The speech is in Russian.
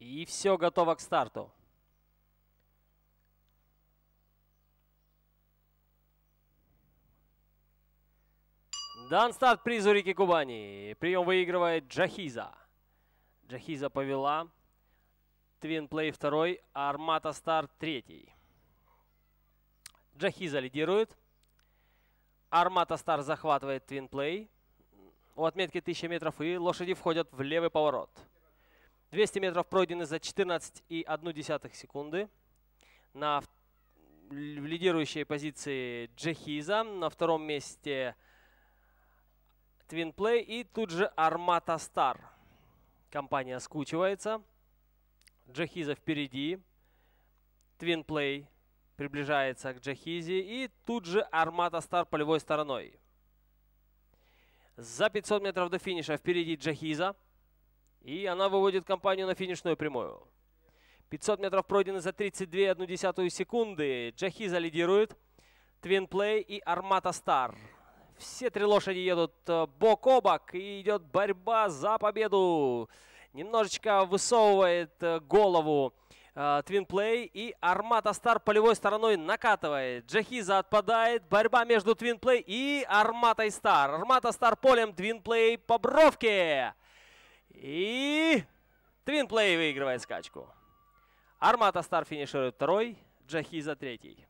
И все готово к старту. Дан старт призу реки Кубани. Прием выигрывает Джахиза. Джахиза повела. Твинплей второй, а Армата старт третий. Джахиза лидирует. Армата Стар захватывает Твинплей у отметки 1000 метров, и лошади входят в левый поворот. 200 метров пройдены за 14,1 секунды. На в лидирующей позиции Джехиза, на втором месте Твинплей и тут же Армата Стар. Компания скучивается. Джахиза впереди. Твинплей приближается к Джахизе. И тут же Армата Стар полевой стороной. За 500 метров до финиша впереди Джахиза. И она выводит компанию на финишную прямую. 500 метров пройдены за 32,1 секунды. Джахиза лидирует. Твинплей и Армата Стар. Все три лошади едут э, бок о бок. И идет борьба за победу. Немножечко высовывает э, голову э, Твинплей. И Армата Стар полевой стороной накатывает. Джахиза отпадает. Борьба между Твинплей и Арматой Стар. Армата Стар полем. Твинплей по бровке. И Твинплей выигрывает скачку. Армата Стар финиширует второй, Джахиза третий.